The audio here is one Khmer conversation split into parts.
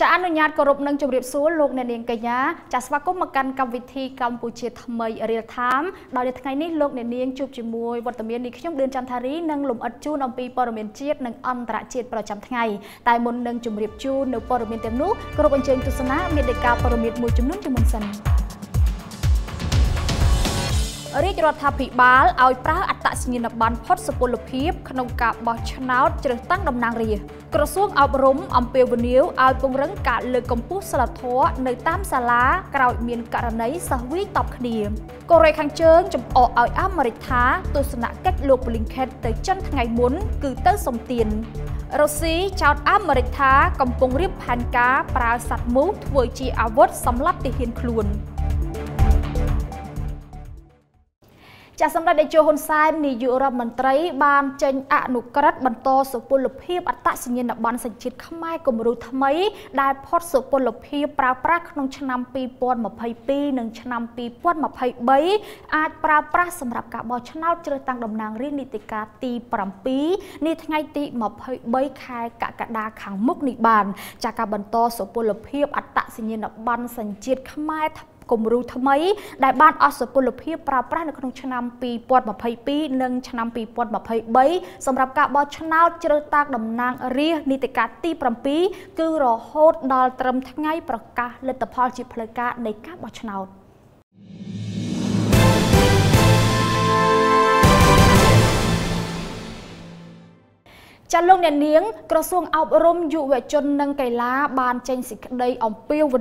ចាអនុញ្ញាតគោរពនឹងជម្រាបសួរលោកអ្នកនាងកញ្ញាចាស្វាគមន៍មកកាន់កម្មវិធីកម្ពុជាថ្មី Real Time ដោយនៅថ្ងៃនេះលោកអ្នកនាងជួបជាមួយវត្តមាននេះខ្ញុំដឿនចន្ទធារីនិងលំអិតជូនអំពីព័ត៌មានជាតិនិងអន្តរជាតិប្រចាំថ្ងៃតែមុននឹងជម្រាបជូននៅព័ត៌មានទាំងនោះគោរពអញ្ជើញទស្សនាមានដីកាព័ត៌មានមួយចំនួនជាមុនសិនរាជរដ្ឋាភិបាលឲ្យប្រើអត្តសញ្ញាណប័ណ្ណផុតសុពលភាពក្នុងការបោះឆ្នោតជ្រើសតាំងតំណាងរាស្ត្រក្រសួងអប់រំអំពាវនាវឲ្យពង្រឹងការលើកកម្ពស់សិលធម៌នៅតាមសាលាក្រោយមានករណីសិស្សវាយតប់គ្នាកូរ៉េខាងជើងចំអកឲ្យអាមេរិកថាទស្សនកិច្ចលោក Blinken ទៅចិនថ្ងៃមុនគឺទៅសំទៀនរុស្ស៊ីចោទអាមេរិកថាកំពុងរៀបផែនការប្រើសត្វមូសធ្វើជាអាវុធសម្រាប់ទាហានខ្លួនចាសម្ដេចតេជោហ៊ុនសែននាយករដ្ឋមន្ត្រីបានចេញអនុក្រឹត្យបន្តសុពលភាពអត្តសញ្ញាណប័ណ្ណសញ្ជាតិខ្មែរគម្រូថ្មី ដែលផុតសុពលភាពប្រើប្រាស់ក្នុង ឆ្នាំ2022និងឆ្នាំ2023អាចប្រើប្រាស់សម្រាប់ការបោះឆ្នោតជ្រើសតាំងតំណាងរាស្ត្រនីតិកាលទី7នាថ្ងៃទី23ខែកក្កដាខាងមុខនេះបាន ចាការបន្តសុពលភាពអត្តសញ្ញាណប័ណ្ណសញ្ជាតិខ្មែរថ្មីគំរូថ្មីដែលបានអសពលភាពប្រើប្រាស់នៅក្នុងឆ្នាំ2022និងឆ្នាំ2023សម្រាប់ការបោះឆ្នោតជ្រើសតាំងតំណាងរាស្ត្រនីតិកាលទី7គឺរហូត ដល់ត្រឹមថ្ងៃប្រកាសលទ្ធផលជា ផ្លូវការនៃការបោះឆ្នោត។ចាលោកអ្នកនាងក្រសួងអប់រំយុវជននិងកីឡាបានចេញសេចក្តីអំពាវនាវ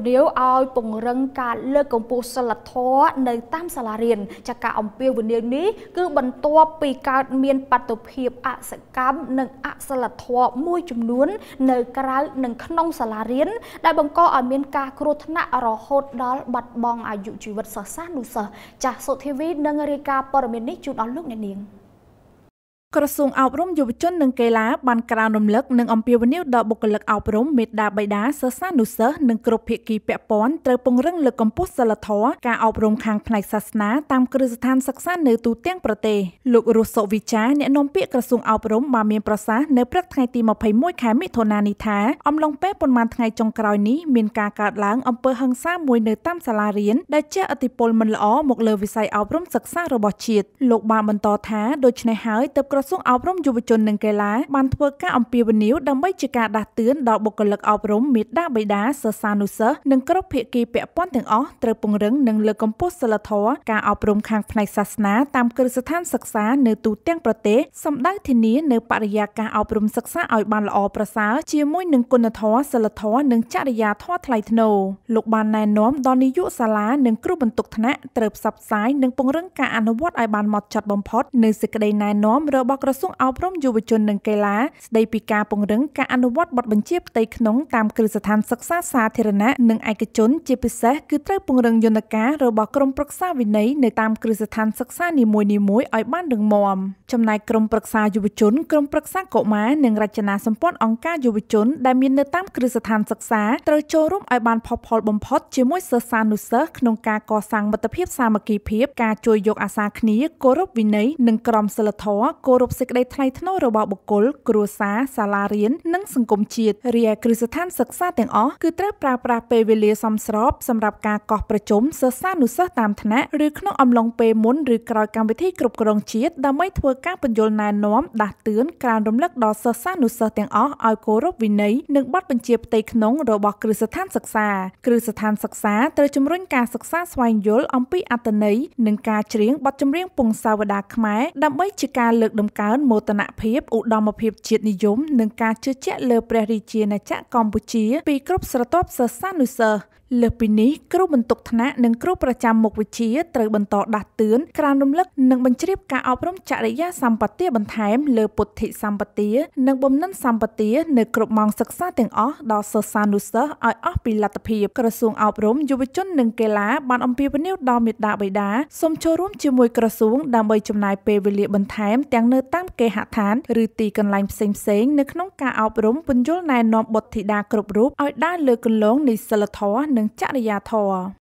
ឲ្យពង្រឹងការលើកកម្ពស់សិលធម៌នៅតាមសាលារៀនចាការអំពាវនាវនេះគឺបន្ទាប់ពីកើតមានបាតុភិបអសកម្មនិងអសិលធម៌មួយចំនួននៅក្រៅនិងក្នុងសាលារៀនដែលបង្កឲ្យមានការគ្រោះថ្នាក់រហូតដល់បាត់បង់អាយុជីវិតសិស្សានុសិស្សចាសសុធាវីនឹងរាយការណ៍ព័ត៌មាននេះជូនដល់លោកអ្នកនាង។ក្រសួងអប់រំយុវជននិងកីឡាបានក្រើនរំលឹកនិងអំពាវនាវដល់បុគ្គលិកអប់រំមេដាបៃតាសិស្សានុសិស្សនិងគ្រប់ភាគីពាក់ព័ន្ធត្រូវពង្រឹងលើកកម្ពស់សិលធម៌ការអប់រំខាងផ្នែកសាសនាតាមគ្រឹះស្ថានសិក្សានៅទូទាំងប្រទេសលោករស់សុវិចាអ្នកនាំពាក្យក្រសួងអប់រំបានមានប្រសាសន៍នៅព្រឹកថ្ងៃទី21ខែមិថុនានេះថាអំឡុងពេលប៉ុន្មានថ្ងៃចុងក្រោយនេះមានការកើតឡើងអំពើហិង្សាមួយនៅតាមសាលារៀនដែលជះឥទ្ធិពលមិនល្អមកលើវិស័យអប់រំសិក្សារបស់ជាតិលោកបានបន្តថាដូច្នេះហើយទើបក្រសួងអប់រំយុវជននិងកីឡាបានធ្វើការអំពាវនាវដើម្បីជាការដាស់តឿនដល់បុគ្គលិកអប់រំមេដាបេដាសិស្សានុសិស្សនិងគ្រប់ភាគីពាក់ព័ន្ធទាំងអស់ត្រូវពង្រឹងនិងលើកកម្ពស់សិលធម៌ការអប់រំខាងផ្នែកសាសនាតាមគ្រឹះស្ថានសិក្សានៅទូទាំងប្រទេសសម្ដៅធានានៅបរិយាកាសអប់រំសិក្សាឲ្យបានល្អប្រសើរជាមួយនឹងគុណធម៌សិលធម៌និងចរិយាធម៌ថ្លៃថ្នូរលោកបានណែនាំដល់នាយកសាលានិងគ្រូបន្ទុកថ្នាក់ត្រូវផ្សព្វផ្សាយនិងពង្រឹងការអនុវត្តឲ្យបានម៉ត់ចត់បំផុតនៅសេចក្តីណែនាំរបស់របស់ក្រសួងអប់រំយុវជននិងកីឡាស្ដីពីការពង្រឹងការអនុវត្តបទបញ្ជាផ្ទៃក្នុងតាមគ្រឹះស្ថានសិក្សាសាធារណៈនិងឯកជនជាពិសេសគឺត្រូវពង្រឹងយន្តការរបស់ក្រមប្រឹក្សាវិន័យនៅតាមគ្រឹះស្ថានសិក្សានីមួយៗឲ្យបានរឹងមាំចំណែកក្រមប្រឹក្សាយុវជនក្រមប្រឹក្សាកុមារនិងរចនាសម្ព័ន្ធអង្គការយុវជនដែលមាននៅតាមគ្រឹះស្ថានសិក្សាត្រូវចូលរួមឲ្យបានផុសផុលបំផុតជាមួយសិស្សានុសិស្សក្នុងការកសាងមិត្តភាពសាមគ្គីភាពការជួយយកអាសាគ្នាគោរពវិន័យនិងក្រមសីលធម៌រពសេចក្តីថ្លៃថ្នូររបស់បុគ្គលគ្រួសារសាលារៀននិងសង្គមជាតិរីឯគ្រឹះស្ថានសិក្សាទាំងអស់គឺត្រូវប្រើប្រាស់ពេលវេលាសមស្រប សម្រាប់ការកោះប្រជុំសិស្សានុសិស្សតាមថ្នាក់ឬក្នុងអំឡុងពេលមុនឬក្រោយកម្មវិធីគ្រប់គ្រងជាតិដើម្បីធ្វើការពន្យល់ណែនាំដាស់តឿនក្រើនរំលឹកដល់សិស្សានុសិស្សទាំងអស់ឲ្យគោរពវិន័យនិងបទបញ្ជាផ្ទៃក្នុងរបស់គ្រឹះស្ថានសិក្សា គ្រឹះស្ថានសិក្សាត្រូវជំរុញការសិក្សាស្វែងយល់អំពីអត្ថន័យនិងការច្រៀងបទចម្រៀងពងសាវតាខ្មែរដើម្បីជាការលើកដំមកើនមោទនភាពឧត្តមភាពជាតិនិយមនិងការជឿជាក់លើព្រះរាជាណាចក្រកម្ពុជា ពីគ្រប់ស្រទាប់សិស្សានុសិស្សលើសពីនេះគ្រូបន្ទុកថ្នាក់និងគ្រូប្រចាំមុខវិជ្ជាត្រូវបន្តដាស់តឿនក្រានរំលឹកនិងបញ្ជ្រាបការអប់រំចរិយា សម្បទាបន្ថែមលើពុទ្ធិសម្បទានិងបំណិនសម្បទានៅគ្រប់ម៉ោងសិក្សាទាំងអស់ដល់សិស្សានុសិស្សឲ្យអស់ពីលទ្ធភាពក្រសួងអប់រំយុវជននិងកីឡាបានអំពាវនាវដល់មាតាបិតាសូមចូលរួមជាមួយក្រសួងដើម្បីចំណាយពេលវេលាបន្ថែមទាំងនៅតាមគេហដ្ឋានឬទីកន្លែងផ្សេងៗនៅក្នុងការអប់រំពន្យល់ណែនាំបុត្រធីតាគ្រប់រូបឲ្យដើរលើគន្លងនៃសិលធម៌និងនិងចរិយាធម៌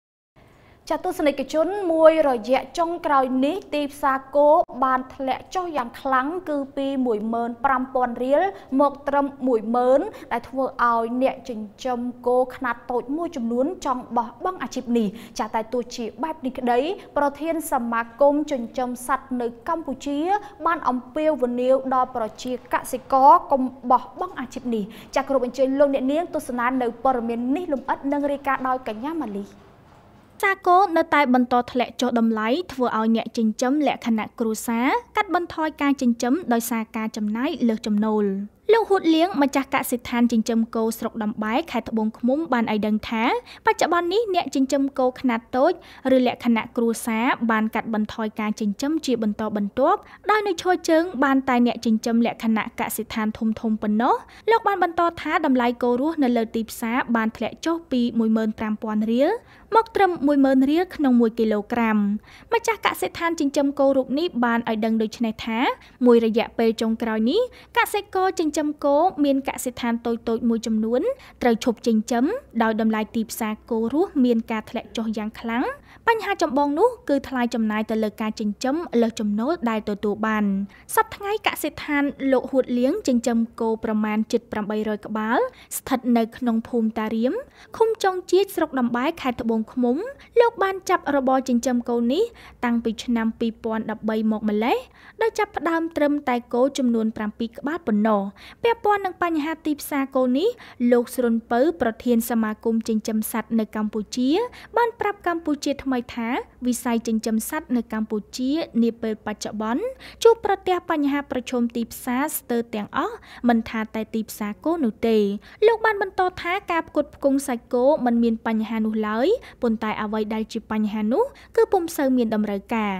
ចាទស្សនិកជនមួយរយៈចុងក្រោយនេះទីផ្សារគោបានធ្លាក់ចុះយ៉ាងខ្លាំងគឺពី15000រៀលមកត្រឹម10000ដែលធ្វើឲ្យអ្នកចិញ្ចឹមគោខ្នាតតូចមួយចំនួនចង់បោះបង់អាជីពនេះចាតែទោះជាបែបនេះក្តីប្រធានសមាគមចិញ្ចឹមសត្វនៅកម្ពុជាបានអំពាវនាវដល់ប្រជាកសិករកុំបោះបង់អាជីពនេះចាគ្រប់អញ្ជើញលោកអ្នកនាងទស្សនានៅព័ត៌មាននេះលំអិតនិងរាយការណ៍ដោយកញ្ញាម៉ាលីសាគោនៅតែបន្តធ្លាក់ចុះតម្លៃធ្វើឲ្យអ្នកចិញ្ចឹមលក្ខណៈគ្រួសារកាត់បន្ថយការចិញ្ចឹមដោយសារការចំណាយលើសចំណូល។លោកហ៊ូតលៀងម្ចាស់កសិដ្ឋានចិញ្ចឹមគោស្រុកដំបែខេត្តត្បូងឃ្មុំបានឲ្យដឹងថាបច្ចុប្បន្ននេះអ្នកចិញ្ចឹមគោខ្នាតតូចឬលក្ខណៈគ្រួសារបានកាត់បន្ថយការចិញ្ចឹមជាបន្តបន្ទាប់ដោយនៅឈរជើងបានតែអ្នកចិញ្ចឹមលក្ខណៈកសិដ្ឋានធំធំប៉ុណ្ណោះលោកបានបន្តថាតម្លៃគោរស់នៅលើទីផ្សារបានធ្លាក់ចុះពី15000រៀលមកត្រឹម10000រៀលក្នុង1គីឡូក្រាមម្ចាស់កសិដ្ឋានចិញ្ចឹមគោរូបនេះបានឲ្យដឹងដូចនេះថាមួយរយៈពេលចុងក្រោយនេះកសិករចិញ្ចឹមចឹមគោមានកសិដ្ឋានតូចៗមួយចំនួនត្រូវឈប់ចិញ្ចឹមដោយតម្លៃទីផ្សារគោរស់មានការធ្លាក់ចុះយ៉ាងខ្លាំងបញ្ហាចម្បងនោះគឺថ្លៃចំណាយទៅលើការចិញ្ចឹមលើសចំណូលដែលទទួលបានសប្តាហ៍ថ្ងៃកសិដ្ឋានលោកហួតលៀងចិញ្ចឹមគោប្រមាណជិត800ក្បាល ស្ថិតនៅក្នុងភូមិតារៀមឃុំចុងជាតស្រុកដំបែខេត្តត្បូងឃ្មុំលោកបានចាប់របរចិញ្ចឹមគោនេះតាំងពីឆ្នាំ2013មកម្លេះដោយចាប់ផ្ដើមត្រឹមតែគោចំនួន7ក្បាលប៉ុណ្ណោះពាក់ព័ន្ធនឹងបញ្ហាទីផ្សារគោលនេះលោកស្រុនពៅប្រធានសមាគមចិញ្ចឹមសត្វនៅកម្ពុជា បានប្រាប់កម្ពុជាថ្មីថាវិស័យចិញ្ចឹមសត្វនៅកម្ពុជា នាពេលបច្ចុប្បន្នជួបប្រទះបញ្ហាប្រឈមទីផ្សារស្ទើរទាំងអស់មិនថាតែទីផ្សារគោនោះទេលោកបានបន្តថាការផ្គត់ផ្គង់សាច់គោមិនមានបញ្ហានោះឡើយប៉ុន្តែអ្វីដែលជាបញ្ហានោះគឺពុំសូវមាន តម្រូវការ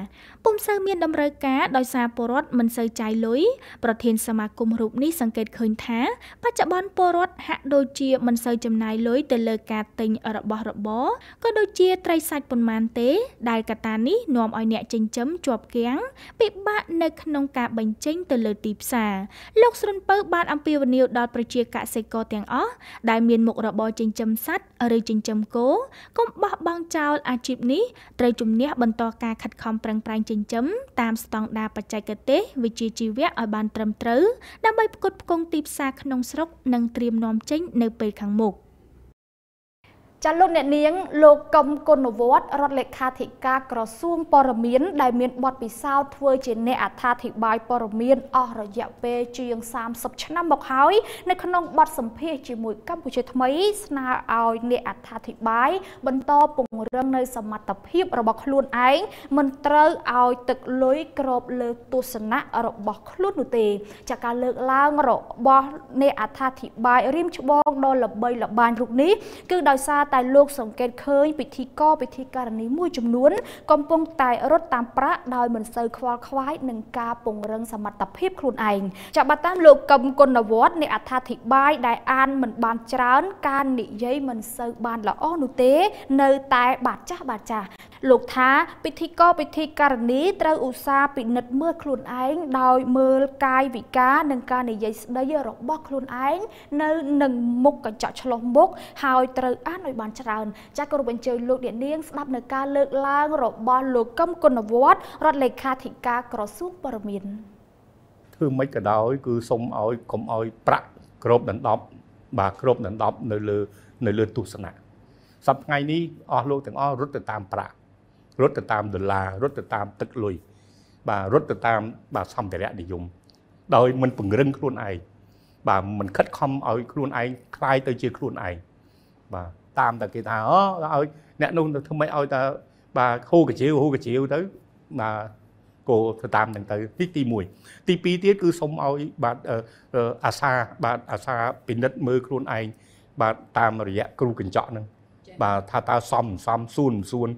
ពុំសូវមានតម្រូវការដោយសារពលរដ្ឋមិនសូវចាយលុយប្រធាន សមាគមរូបនេះសង្កេតង្កេតឃើញថាបច្ចុប្បន្នពលរដ្ឋហាក់ដូចជាមិនសូវចំណាយលុយទៅលើការទិញរបស់របរក៏ដូចជាត្រីសាច់ប៉ុន្មានទេ ដែលកត្តានេះនាំឲ្យអ្នកចិញ្ចឹមជាប់គាំងពិបាកនៅក្នុងការ បញ្ចេញ ទៅលើទីផ្សារលោកស្រុនពៅបានអំពាវនាវដល់ប្រជាកសិករទាំងអស់ដែលមានមុខរបរចិញ្ចឹមសត្វឬចិញ្ចឹមគោកុំបោះបង់ចោលអាជីពនេះត្រូវជំនះបន្តការខិតខំប្រឹងប្រែងចិញ្ចឹមតាមស្តង់ដារបច្ចេកទេសវិជ្ជាជីវៈឲ្យបានត្រឹមត្រូវដើម្បីផ្គត់ផ្គង់ទីផ្សារក្នុងស្រុកនិងត្រៀមនាំចេញនៅពេលខាងមុខ។ចាលោកអ្នកនាងលោកកឹមគុណវត្តរដ្ឋលេខាធិការក្រសួងព័ត៌មាន ដែលមានបទពិសោធន៍ធ្វើជា អ្នកអត្ថាធិប្បាយព័ត៌មាន អស់រយៈពេលជាង30ឆ្នាំមកហើយនៅក្នុងបទសម្ភាសជាមួយកម្ពុជាថ្មី ស្នើឲ្យអ្នកអត្ថាធិប្បាយ បន្តពង្រឹងនៅ សមត្ថភាព របស់ខ្លួនឯងមិនត្រូវឲ្យទឹកលុយក្របលើទស្សនៈរបស់ខ្លួននោះទេចាការលើកឡើងរបស់អ្នកអត្ថាធិប្បាយរៀមច្បង ដល់ល្បីល្បាញរូបនេះគឺដោយសារតែដែលលោកសង្កេតឃើញពិធីករពិធីករនីមួយចំនួន កំពុងតែរត់តាមប្រាក់ដោយមិនសូវខ្វល់ខ្វាយនឹងការពង្រឹងសមត្ថភាពខ្លួនឯងចាប់បាត់តាមលោកកឹមគុណវត្តនៃអត្ថាធិប្បាយដែលអានមិនបានច្រើន ការនិយាយមិនសូវបានល្អនោះទេ នៅតែ បាទចាស់បាទចាស់លោកថាពិធីករពិធីករនីត្រូវឧស្សាហ៍ពិនិត្យមើលខ្លួនឯងដោយមើលកាយវិការនិងការនិយាយស្ដីរបស់ខ្លួនឯងនៅនឹងមុខកញ្ចក់ឆ្លុះមុខហើយត្រូវអានឲ្យបានច្រើនចាស់គោរពអញ្ជើញលោកអ្នកនាងស្ដាប់នៅការលើកឡើងរបស់លោកកឹមគុណវឌ្ឍរដ្ឋលេខាធិការក្រសួងព័ត៌មានធ្វើមិនក៏ដោយគឺសុំឲ្យកុំឲ្យប្រាក់គ្របដណ្ដប់បាទគ្របដណ្ដប់នៅលើនៅលើទស្សនៈសប្តាហ៍ថ្ងៃនេះអស់លោកទាំងអស់រត់ទៅតាមប្រាក់រត់ទៅតាមដុល្លាររត់ទៅតាមទឹកលុយបាទរត់ទៅតាមបាទសម្ភារៈនិយមដោយមិនពង្រឹងខ្លួនឯងបាទមិនខិតខំឲ្យខ្លួនឯងคลายទៅជាខ្លួនឯងបាទតាមតែគេថាអូឲ្យអ្នកនោះទៅធ្វើម៉េចឲ្យតែបាទហូរកជ្រាវហូរកជ្រាវទៅបាទគោទៅតាមនឹងទៅទីទី1ទី2ទៀតគឺសុំឲ្យបាទអាសាបាទអាសាពិនិត្យមើលខ្លួនឯងបាទតាមរយៈគ្រូកញ្ចក់ហ្នឹងបាទថាតើសមសមសួនសួន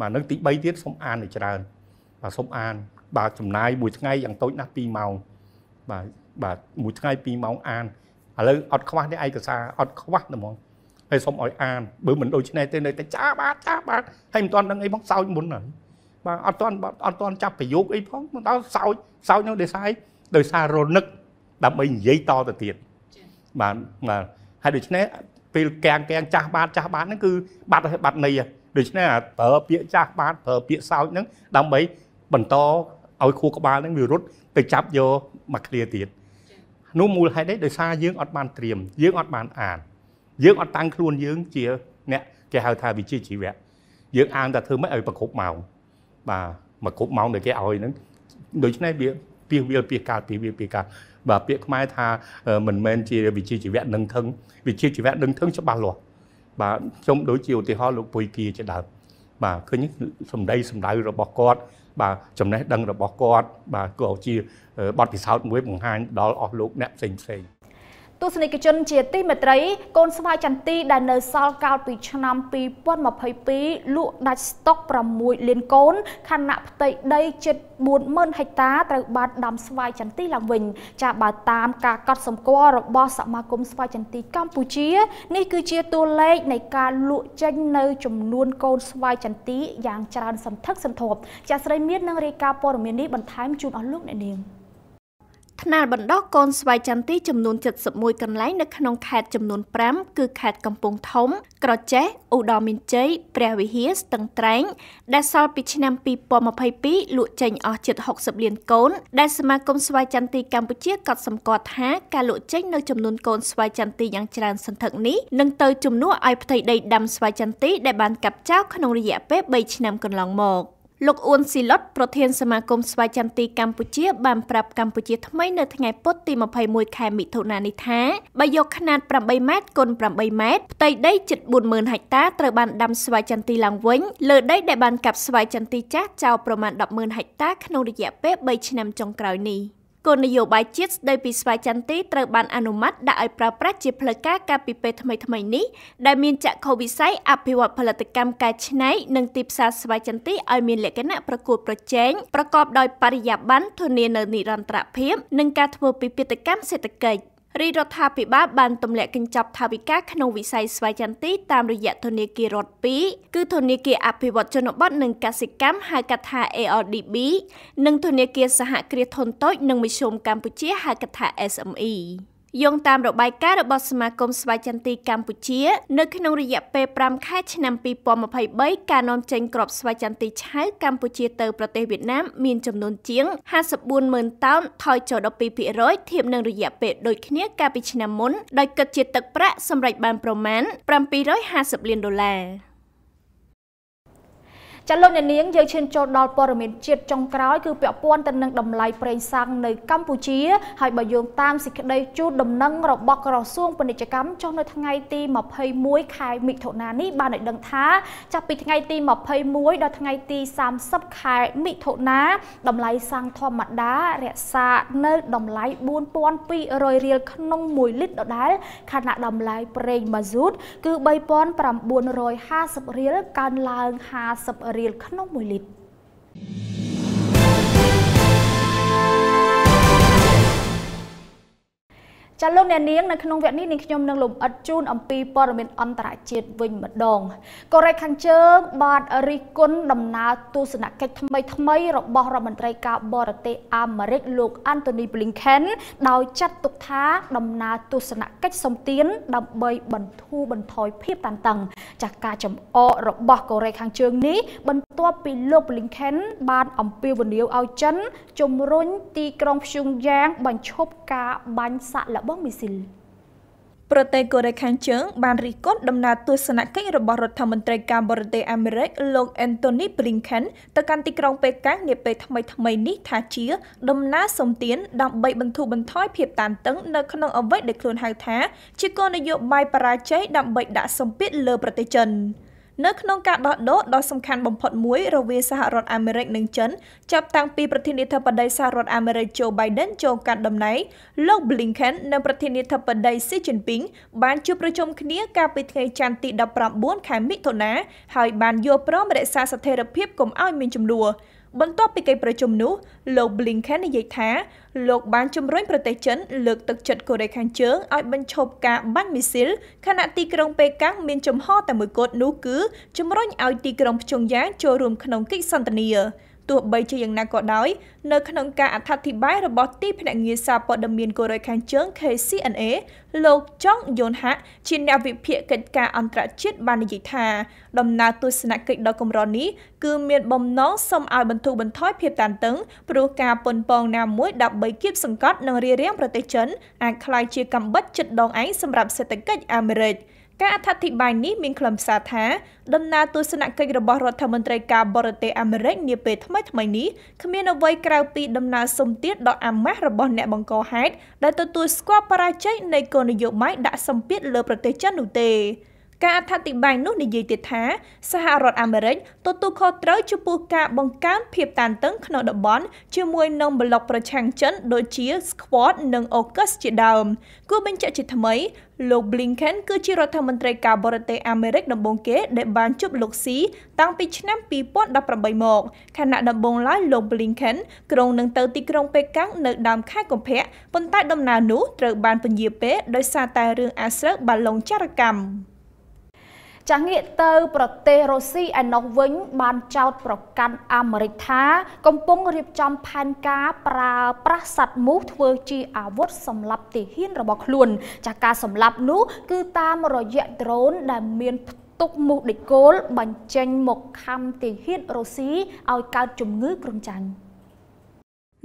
បាទនឹងទី3ទៀតសូមអានឲ្យច្រើនបាទសូមអាន បាទចំណាយមួយថ្ងៃយ៉ាងតូចណាស់2ម៉ោងបាទបាទមួយថ្ងៃ2ម៉ោងអានឥឡូវអត់ខ្វះទេឯកសារអត់ខ្វះទេហ្មងហើយសូមឲ្យអានបើមិនដូច្នេះទេនៅតែចាបាទចាបាទហើយមិនទាន់ដឹងអីផងសោចមុនហ្នឹងបាទអត់ទាន់អត់ទាន់ចាប់ប្រយោគអីផងមកដល់សោចសោចនោះដោយសារដោយសាររនឹកដើម្បីនិយាយតទៅទៀតបាទបាទហើយដូច្នេះពេលកៀងកៀងចាស់បាទចាស់បាទហ្នឹងគឺបាត់បាត់ន័យហ្នឹងដូច្នេះប្រើពាក្យចាស់បាទប្រើពាក្យសោចហ្នឹងដើម្បីបន្តឲ្យខួរក្បាលហ្នឹងវារត់ទៅចាប់យកមកឃ្លាទៀតនោះមូលហេតុនេះដោយសារយើងអត់បានត្រៀមយើងអត់បានអានយើងអត់តាំងខ្លួនយើងជាអ្នកគេហៅថាវិជាជីវៈយើងអានតែធ្វើម៉េចឲ្យប្រគ្រប់ម៉ោងបាទមកគ្រប់ម៉ោងដែលគេឲ្យហ្នឹងដូច្នេះវាពៀសវាលពៀសកាលពៀសវាលពៀសកាលបាទពាក្យខ្មែរថាមិនមែនជាវិជាជីវៈនឹងថឹងវិជាជីវៈនឹងថឹងច្បាស់លាស់បាទខ្ញុំដូចជាឧទាហរណ៍លោកពុយគីជាដើមបាទឃើញសម្ដី សម្ដៅរបស់គាត់បាទចំណេះដឹងរបស់គាត់បាទក៏ជាបទពិសោធន៍មួយបង្ហាញដល់អស់លោកអ្នកផ្សេងផ្សេងស្សនិកជនជាទីមេត្រីកូនស្វាយចន្ទីដែលនៅសល់កាលពីឆ្នាំ2022លក់ដាច់ស្តុក6លានកូនខណៈផ្ទៃដីជិត40000ហិកតាត្រូវបានដាំស្វាយចន្ទីឡើងវិញ ចាបើតាមការកត់សម្គាល់របស់សមាគមស្វាយចន្ទីកម្ពុជា នេះគឺជាតួលេខនៃការលក់ចេញនៅចំនួនកូនស្វាយចន្ទីយ៉ាងច្រើនសន្ធឹកសន្ធាប់ចាស្រីមាននឹងរាយការណ៍ព័ត៌មាននេះបន្ថែមជូនអស់លោកអ្នកនាង។ថ្នាលបណ្ដោះកូនស្វាយចន្ទទីចំនួន71កន្លែងនៅក្នុងខេត្តចំនួន5គឺខេត្តកំពង់ធំ ក្រចេះឧត្តរមានជ័យព្រះវិហារស្ទឹងត្រែងដែលសល់ពីឆ្នាំ2022លក់ចេញអស់ជិត60លានកូនដែលសមាគមស្វាយចន្ទទីកម្ពុជាកត់សម្គាល់ថាការលក់ចេញនៅចំនួនកូនស្វាយចន្ទទីយ៉ាងច្រើនសន្ធឹកនេះនឹងទៅជំនួសឲ្យផ្ទៃដីដាំស្វាយចន្ទទីដែលបានកាប់ចោលក្នុងរយៈពេល3ឆ្នាំកន្លងមក។លោកអ៊ុនស៊ីឡុតប្រធានសមាគមស្វ័យចន្ទីកម្ពុជាបានប្រាប់កម្ពុជា ថ្មី នៅថ្ងៃពុធទី21ខែមិថុនានេះថាបើយកຂະណាត8ម៉ែត្រគុណ8ម៉ែត្រផ្ទៃដីជិត40000ហិកតាត្រូវបានដាំស្វ័យចន្ទីឡើងវិញលើដីដែលបានកាប់ស្វ័យចន្ទីចាស់ចោលប្រមាណ100,000ហិកតាក្នុងរយៈពេល3ឆ្នាំចុងក្រោយនេះ។គោលនយោបាយជាតិស្តីពីស្វ័យចន្ទទីត្រូវបានអនុម័តដាក់ឲ្យប្រើប្រាស់ជាផ្លូវការកាលពីពេលថ្មីៗនេះដែលមានចក្ខុវិស័យអភិវឌ្ឍផលិតកម្មកែច្នៃនិងទីផ្សារស្វ័យចន្ទទីឲ្យមានលក្ខណៈប្រកួតប្រជែងប្រកបដោយបរិយាបន្នធានានូវនិរន្តរភាពនិងការធ្វើពិពិធកម្មសេដ្ឋកិច្ចរាជរដ្ឋាភិបាលបានទម្លាក់កញ្ចប់ថវិកាក្នុងវិស័យស្វ័យចន្ទីតាមរយៈធនាគាររដ្ឋ2គឺធនាគារអភិវឌ្ឍជនបទនិងកសិកម្មហៅកាត់ថា ARDB និងធនាគារសហគ្រាសធុនតូចនិងមធ្យមកម្ពុជាហៅកាត់ថា SME យោងតាមរបាយការណ៍របស់សមាគមស្វ័យចន្ទីកម្ពុជា នៅក្នុងរយៈពេល5ខែឆ្នាំ2023ការនាំចេញគ្រាប់ស្វ័យចន្ទីឆៅកម្ពុជាទៅប្រទេសវៀតណាមមានចំនួនជាង540,000តោនថយចុះ12%ធៀបនឹងរយៈពេលដូចគ្នាកាលពីឆ្នាំមុនដោយគិតជាទឹកប្រាក់សម្រេចបានប្រមាណ750លានដុល្លារ។ចាលោកអ្នកនាងយើងឈានចូលដល់ព័ត៌មានជាតិចុងក្រោយគឺពាក់ព័ន្ធទៅនឹងតម្លៃ ប្រេងសាំងនៅកម្ពុជា ហើយបើយោងតាមសេចក្តីជូនដំណឹងរបស់ក្រសួងពាណិជ្ជកម្មចុះនៅថ្ងៃទី21ខែមិថុនានេះបានឲ្យដឹងថាចាប់ពីថ្ងៃទី21ដល់ថ្ងៃទី30ខែមិថុនាតម្លៃសាំងធម្មតារក្សានៅតម្លៃ4200រៀលក្នុង1លីត្រដដែលខណៈតម្លៃប្រេងម៉ាស៊ូតគឺ3950រៀលកើនឡើង50รียลขนมมวยลิตចាលោកអ្នកនាងនៅក្នុងវគ្គនេះនាងខ្ញុំនឹងលំអិតជូនអំពីព័ត៌មានអន្តរជាតិវិញម្ដងកូរ៉េខាងជើងបានរិះគន់ដំណើរទស្សនកិច្ចថ្មីថ្មីរបស់រដ្ឋមន្ត្រីការបរទេសអាមេរិកលោក Anthony Blinken ដោយចាត់ទុកថាដំណើរទស្សនកិច្ចសំទៀនដើម្បីបន្ធូរបន្ថយភាពតានតឹងចាស់ការចំអករបស់កូរ៉េខាងជើងនេះបន្ទាប់ពីលោក Blinken បានអំពាវនាវឲ្យចិនជំរុញទីក្រុងភ្យុងយ៉ាងបញ្ឈប់ការបាញ់សាក់ល្បងងមីស៊ីលប្រទេសកូរ៉េខាងជើងបានរិះគន់ដំណើរទស្សនកិច្ចរបស់រដ្ឋមន្ត្រីការបរទេសអាមេរិកលោក Anthony Blinken ទៅកាន់ទីក្រុងប៉េកាំងនាពេលថ្មីៗនេះថាជា ដំណើរសំទៀនដើម្បីបន្ធូរបន្ថយភាពតានតឹងនៅក្នុងអ្វីដែលខ្លួនហៅថា ជាគោលនយោបាយបរាជ័យដើម្បីដាក់សម្ពាធលើប្រទេសចិន។នៅក្នុងការដោះដូរដ៏សំខាន់បំផុតមួយរវាងសហរដ្ឋអាមេរិកនិងចិនចាប់តាំងពីប្រធានាធិបតីសហរដ្ឋអាមេរិក Joe Biden ចូលកាន់តំណែងលោក Blinken និងប្រធានាធិបតី Xi Jinping បានជួបប្រជុំគ្នាកាលពីថ្ងៃច័ន្ទទី19ខែមិថុនាហើយបានយល់ព្រមរក្សាស្ថិរភាពកុំឲ្យមានចំនួនបន្ទាប់ពីកិច្ចប្រជុំនោះលោក Blinken និយាយថាលោកបានជំរុញប្រទេសចិនលើកទឹកចិត្តកូរ៉េខាងជើងឲ្យបញ្ឈប់ការបាញ់មីស៊ីលខណៈទីក្រុងប៉េកាំងមានចំហតែមួយគត់នោះគឺជំរុញឲ្យទីក្រុងភ្ជុងយ៉ាងចូលរួមក្នុងកិច្ចសន្ទនាទោះបីជាយ៉ាងណាក៏ដោយនៅក្នុងការអត្ថាធិប្បាយរបស់ទីភ្នាក់ងារសារព័ត៌មានកូរ៉េខាងជើង KCNA លោកចុងយូនហាក់ជាអ្នកវិភាគកិច្ចការអន្តរជាតិបាននិយាយថាដំណើរទស្សនកិច្ចដ៏កម្រនេះគឺមានបំណងសុំឲ្យបន្ធូរបន្ថយភាពតានតឹងព្រោះការប៉ុនប៉ងណាមួយដើម្បីគៀបសង្កត់និងរារាំងប្រទេសចិនអាចក្លាយជាកំបិតចិត្តដងឯងសម្រាប់សេដ្ឋកិច្ចអាមេរិក។ការអធិប្បាយនេះមានខ្លឹមសារថាដំណើរទស្សនកិច្ចរបស់រដ្ឋមន្ត្រីការបរទេសអាមេរិកនាពេលថ្មីថ្មីនេះគ្មានអ្វីក្រៅពីដំណើរសុំទានដ៏អាម៉ាស់របស់អ្នកបង្កហេតុដែលទទួលស្គាល់បរាជ័យនៃគោលនយោបាយដាក់សម្ពាធលើប្រទេសចិននោះទេ។ការអត្ថាធិប្បាយនោះនិយាយទៀតថា សហរដ្ឋអាមេរិកទទួលខុសត្រូវចំពោះការបង្កើនភាពតានតឹងក្នុងតំបន់ជាមួយនឹងប្លុកប្រឆាំងចិនដូចជា Squad និង AUKUS ជាដើមគួរបញ្ជាក់ជាថ្មី លោក Blinken គឺជារដ្ឋមន្ត្រីការបរទេសអាមេរិកដំបូងគេ ដែលបានជួបលោកស៊ីតាំងពីឆ្នាំ2018មកខណៈដំបូងឡើយលោក Blinken ក្រុងនឹងទៅទីក្រុងប៉េកាំងនៅដើមខែកុម្ភៈប៉ុន្តែដំណើរនោះត្រូវបានពន្យាពេលដោយសារតែរឿងអាស្រូវបាឡុងចារកម្មចាងាកទៅប្រទេសរុស្ស៊ីឯណោះវិញបានចោទប្រកាន់អាមេរិកថា កំពុងរៀបចំផែនការប្រើប្រាស់សត្វមូសធ្វើជាអាវុធសម្លាប់ទាហានរបស់ខ្លួន ចាការសម្លាប់នោះគឺតាមរយៈ drone ដែលមានផ្ទុកមូសដេកគោលបញ្ចេញមកខំទាហានរុស្ស៊ីឲ្យកើតជំងឺគ្រុនចាញ់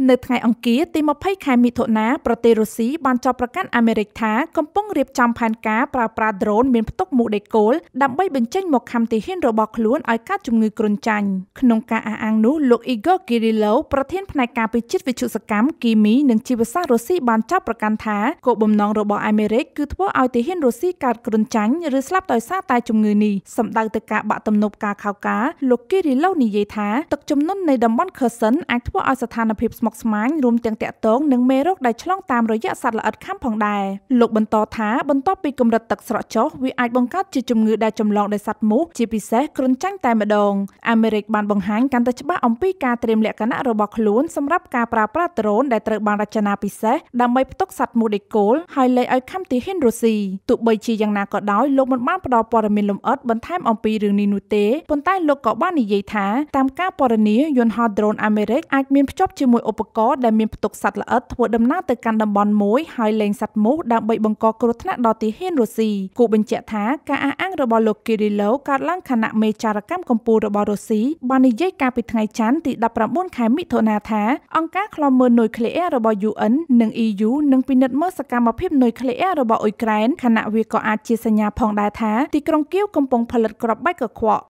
នៅថ្ងៃអង្គារទី20ខែមិថុនាប្រទេសរុស្ស៊ីបានចោទប្រកាន់អាមេរិកថាកំពុងរៀបចំផែនការប្រើប្រាស់ដ្រូនមានផ្ទុកមូសដែកគោលដើម្បីបញ្ចេញមកខាំទាហានរបស់ខ្លួនឲ្យកើតជំងឺគ្រុនចាញ់ក្នុងការអះអាងនោះលោក Igor Kirillov ប្រធានផ្នែកការពារជាតិវិទ្យុសកម្មគីមី និងជីវសាស្ត្ររុស្ស៊ីបានចោទប្រកាន់ថាគោលបំណងរបស់អាមេរិកគឺធ្វើឲ្យទាហានរុស្ស៊ីកើតគ្រុនចាញ់ឬស្លាប់ដោយសារតែជំងឺនេះសម្ដៅទៅការបាក់ទំនប់ការខោការលោក Kirillov និយាយថាទឹកជំនន់នៃតំបន់ Kherson អាចធ្វើឲ្យស្ថានភាពស្មុគស្មុគស្មាញរួមទាំងតាក់ទងនឹងមេរោគដែលឆ្លងតាមរយៈសត្វល្អិតខាំផងដែរលោកបន្តថាបន្ទាប់ពីកម្រិតទឹកស្រកចុះវាអាចបង្កើតជាជំងឺដែលចម្លងដោយសត្វមូសជាពិសេសគ្រុនចាញ់តែម្ដងអាមេរិកបានបង្ហាញកាន់តែច្បាស់អំពីការត្រៀមលក្ខណៈរបស់ខ្លួនសម្រាប់ការប្រើប្រាស់ដ្រូនដែលត្រូវបានរចនាពិសេសដើម្បីផ្ទុកសត្វមូសដូចគោលហើយលែងឲ្យខាំទីហ៊ានរុស្ស៊ីទោះបីជាយ៉ាងណាក៏ដោយលោកមិនបានផ្ដល់ព័ត៌មានលម្អិតបន្ថែមអំពីរឿងនេះនោះទេប៉ុន្តែលោកក៏បាននិយាយថាតាមការព័ត៌មានយន្តហោះដ្រូនអាមេរិកអាចមានភ្ជាប់ជាមួយឧបបករណ៍ដែលមានផ្ទុកសត្វល្អិតធ្វើដំណើរទៅកាន់តំបន់មួយហើយលែងសត្វមូសដើម្បីបង្កគ្រោះថ្នាក់ដល់ទាហានរុស្ស៊ីគូបញ្ជាក់ថាការអះអាងរបស់លោកគីរីឡូកើតឡើងខណៈមេចារកម្មកម្ពុជារបស់រុស្ស៊ីបាននិយាយកាលពីថ្ងៃច័ន្ទទី19ខែមិថុនាថាអង្គការឃ្លាំមើលនុយក្លេអ៊ែររបស់ UN និង EU នឹងពិនិត្យមើលសកម្មភាពនុយក្លេអ៊ែររបស់អ៊ុយក្រែនខណៈវាក៏អាចជាសញ្ញាផងដែរថាទីក្រុងគៀវកំពុងផលិតគ្រាប់បែកកខ្វក់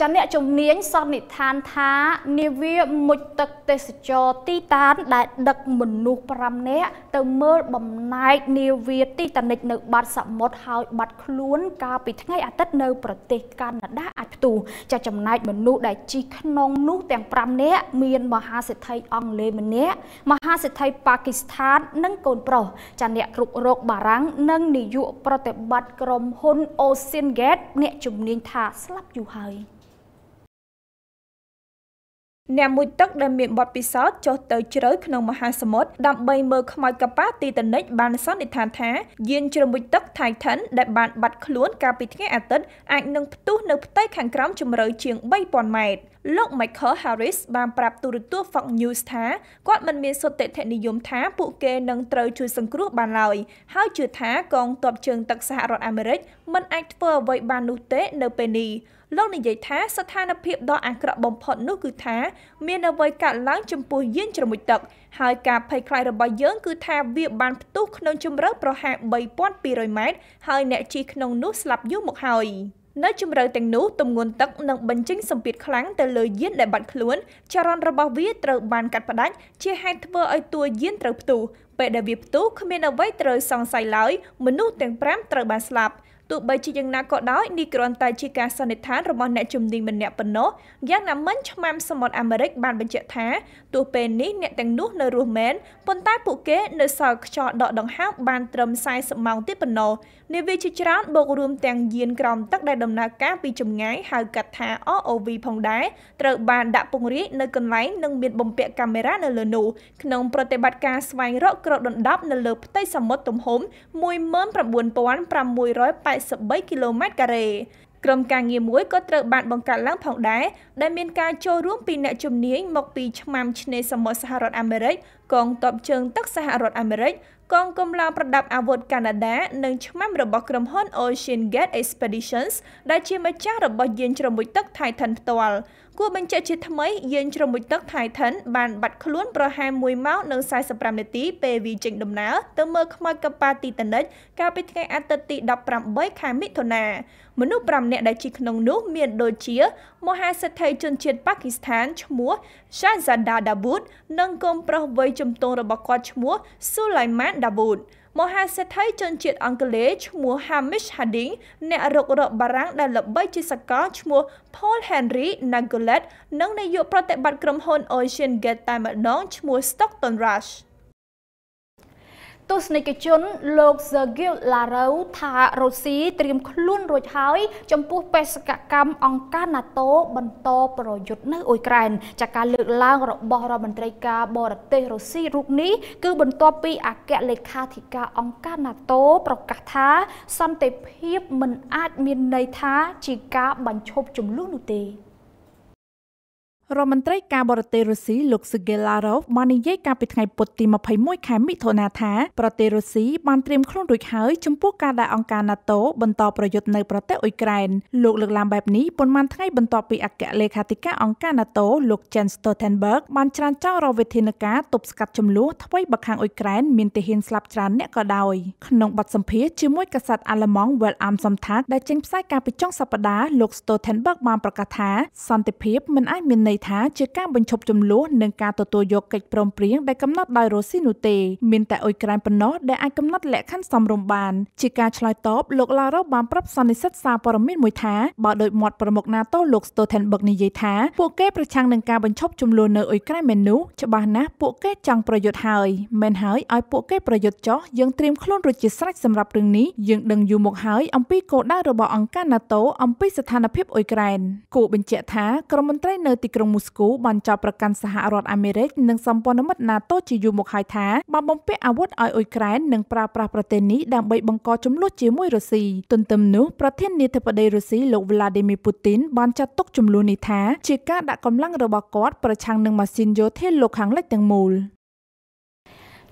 ចាអ្នកជំនាញសន្និដ្ឋានថានាវាមុជទឹកទេសចរទីតានដែលដឹកមនុស្ស5នាក់ ទៅមើលបំណែកនាវាទីតានិចនៅបាត់សមុទ្រហើយបាត់ខ្លួនកាលពីថ្ងៃអាទិត្យនៅប្រទេសកាណាដាអាចផ្ទុះចាចំណែកមនុស្សដែលជិះក្នុងនោះទាំង5នាក់មានមហាសេដ្ឋីអង់គ្លេសម្នាក់ មហាសេដ្ឋីប៉ាគីស្ថាននិងកូនប្រុសចាអ្នកគ្រប់រោគបារាំងនិងនាយកប្រតិបត្តិក្រុមហ៊ុន Ocean Gate អ្នកជំនាញថាស្លាប់យូរហើយអ្នកមួយទឹកដែលមានបទពិសោធន៍ចុះទៅជ្រៅក្នុងមហាសមុទ្រដើម្បីមើលខ្មោចកប៉ាទីតានិចបានសន្និដ្ឋានថា យានជ្រមុជទឹក Titan ដែលបានបាត់ខ្លួនកាលពីថ្ងៃអាទិត្យអាចនឹងផ្ទុះនៅផ្ទៃខាងក្រោមជម្រៅជាង3000ម៉ែត្រលោក Michael Harris បានប្រាប់ទូរទស្សន៍ Fox News ថាគាត់មិនមានសុទ្ធិធនិយមថាពួកគេនឹងត្រូវជួយសង្គ្រោះបានឡើយហើយជឿថាកងទ័ពជើងទឹកសហរដ្ឋអាមេរិកមិនអាចធ្វើអ្វីបាននោះទេនៅពេលនេះលោកនិយាយថាស្ថានភាពដ៏អាក្រក់បំផុតនោះគឺថាមានអ្វីកើតឡើងចំពោះយានជ្រមុជទឹកហើយការភ័យខ្លាចរបស់យើងគឺថាវាបានផ្ទុះក្នុងជម្រៅប្រហែល3200ម៉ែត្រហើយអ្នកជិះក្នុងនោះស្លាប់យូរមកហើយ។នៅជម្រៅទាំងនោះទម្ងន់ទឹកនឹងបញ្ចេញសម្ពាធខ្លាំងទៅលើយានដែលបាត់ខ្លួនចរន្តរបស់វាត្រូវបានកាត់ផ្តាច់ជាហេតុធ្វើឲ្យតួយានត្រូវផ្ទុះពេលដែលវាផ្ទុះគ្មានអ្វីត្រូវសង្ស័យឡើយមនុស្សទាំង5ត្រូវបានស្លាប់។ទោះបីជាយ៉ាងណាក៏ដោយនេះគ្រាន់តែជាការសន្និដ្ឋានរបស់អ្នកជំនាញម្នាក់ប៉ុណ្ណោះយ៉ាងណាមិញឆ្មាំសមុទ្រអាមេរិកបានបញ្ជាក់ថាទោះពេលនេះអ្នកទាំងនោះនៅរស់មែនប៉ុន្តែពួកគេនៅសល់ខ្យល់ដកដង្ហើមបានត្រឹម40ម៉ោងទៀតប៉ុណ្ណោះនាវាជាច្រើនបូករួមទាំងយានក្រោមទឹកដែលដំណើរការពីចម្ងាយហៅកាត់ថា ROV ផងដែរត្រូវបានដាក់ពង្រាយនៅកន្លែងនិងមានបំពាក់កាមេរ៉ានៅលើនោះក្នុងប្រតិបត្តិការស្វែងរកគ្រុឌដណ្ដប់នៅលើផ្ទៃសមុទ្រទំហំ19680 73គីឡូម៉ែត្រការ៉េក្រុមការងារមួយក៏ត្រូវបានបង្កើតឡើងផងដែរដែលមានការចូលរួមពីអ្នកជំនាញមកពីឆ្មាំឆ្នេរសមុទ្រសហរដ្ឋអាមេរិកកងទ័ពជើងទឹកសហរដ្ឋអាមេរិកកងកម្លាំងប្រដាប់អាវុធកាណាដា និងឆ្មាំរបស់ក្រុមហ៊ុន Ocean Gate Expeditions ដែលជាម្ចាស់របស់យានជ្រមុជទឹក Titan ផ្ទាល់។គួរបញ្ជាក់ជាថ្មីយានជ្រមុជទឹក Titan បានបាត់ខ្លួនប្រហែល1ម៉ោងនិង45នាទីពេលវាចេញដំណើរទៅមើលខ្មោចកប៉ាល់ Titanic កាលពីថ្ងៃអាទិត្យទី18ខែមិថុនាមនុស្ស5នាក់ដែលជិះក្នុងនោះមានដូចជា មហាសេដ្ឋីជនជាតិប៉ាគីស្ថានឈ្មោះ Shahzada Dawood និងកូនប្រុសវ័យជំទង់របស់គាត់ឈ្មោះ Sulaiman Dawood មហាសេដ្ឋីជនជាតិអង់គ្លេសឈ្មោះ Hamish Harding អ្នករុករកបារាំងដែលល្បី ជាសកលឈ្មោះ Paul Henry Nagolet និងនាយកប្រតិបត្តិក្រុមហ៊ុន Ocean Gate តែម្ដងឈ្មោះ Stockton Rush ទស្សនិកជន លោក Sergio Larou ថារុស្ស៊ីត្រៀមខ្លួនរួចហើយ ចំពោះបេសកកម្មអង្គការ NATO បន្តប្រយុទ្ធនៅអ៊ុយក្រែនចាកការលើកឡើងរបស់រដ្ឋមន្ត្រីការបរទេសរុស្ស៊ីរូបនេះគឺបន្ទាប់ពីអគ្គលេខាធិការអង្គការ NATO ប្រកាសថា សន្តិភាពមិនអាចមានន័យថា ជាការ បញ្ឈប់ចំនួននោះទេរដ្ឋមន្ត្រីការបរទេសរុស្ស៊ីលោកស៊ឺហ្គេឡារ៉ូវបាននិយាយកាលពីថ្ងៃពុធទី21ខែមិថុនាថាប្រទេសរុស្ស៊ីបានត្រៀមខ្លួនរួចហើយចំពោះការដែលអង្គការ NATO បន្តប្រយុទ្ធនៅប្រទេសអ៊ុយក្រែនលោកលើកឡើងបែបនេះប៉ុន្មានថ្ងៃបន្ទាប់ពីអគ្គលេខាធិការអង្គការ NATO លោក Jens Stoltenberg បានច្រានចោលរវិធានការទប់ស្កាត់ចំនួនថ្មីបខាងអ៊ុយក្រែនមានទាហានស្លាប់ច្រើនអ្នកក៏ដោយក្នុងបទសម្ភាសន៍ជាមួយកាសែតអាល្លឺម៉ង់ Welt am Sonntag ដែលចេញផ្សាយកាលពីចុងសប្តាហ៍លោក Stoltenberg បានប្រកាសថាសន្តិភាពមិនអាចមានន័យថាជាការបញ្ឈប់ចំនួននិងការទទួលយកកិច្ចព្រមព្រៀងដែលកំណត់ដោយរុស្ស៊ីនោះទេមានតែអ៊ុយក្រែនប៉ុណ្ណោះដែលអាចកំណត់លក្ខខណ្ឌសមរម្យបានជាការឆ្លើយតបលោកឡារ៉ូបានប្រាប់សន្និសិទសារព័ត៌មានមួយថាបើដោយមាត់ប្រមុខ NATO លោក Stoltenberg និយាយថាពួកគេប្រឆាំងនឹងការបញ្ឈប់ចំនួននៅអ៊ុយក្រែនមែននោះច្បាស់ណាស់ពួកគេចង់ប្រយុទ្ធហើយមែនហើយឲ្យពួកគេប្រយុទ្ធចោះយើងត្រៀមខ្លួនរួចជាស្រេចសម្រាប់រឿងនេះយើងដឹងយូរមកហើយអំពីគោលដៅរបស់អង្គការ NATO អំពីស្ថានភាពអ៊ុយក្រែនគូបញ្ជាក់ថាក្រមមន្ត្រីនៅទីក្រុងមូស្គូបានចោទប្រកាន់សហរដ្ឋអាមេរិកនិងសម្ព័ន្ធមិត្ត NATO ជាយូរមកហើយថាបានបំពាក់អាវុធឲ្យអ៊ុយក្រែននិងប្រើប្រាស់ប្រទេសនេះដើម្បីបង្កចំនួនជាមួយរុស្ស៊ីទន្ទឹមនោះប្រធាននាយដ្ឋបតីរុស្ស៊ីលោក Vladimir Putin បានចាត់ទុកចំនួននេះថាជាការដាក់កម្លាំងរបស់គាត់ប្រឆាំងនឹងម៉ាស៊ីនយោធាលោកខាងលិចទាំងមូល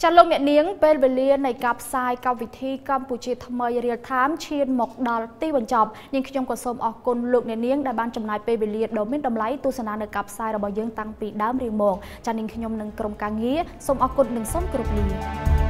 ចាលោកអ្នកនាងពេលវេលានៃការផ្សាយកម្មវិធីកម្ពុជាថ្មី Real Time ឈានមកដល់ទីបញ្ចប់នាងខ្ញុំក៏សូមអរគុណលោកអ្នកនាងដែលបានចំណាយពេលវេលាដ៏មានតម្លៃទស្សនានៅការផ្សាយរបស់យើងតាំងពីដើមរៀងមកចានាងខ្ញុំនិងក្រុមការងារសូមអរគុណនិងសូមគោរពលា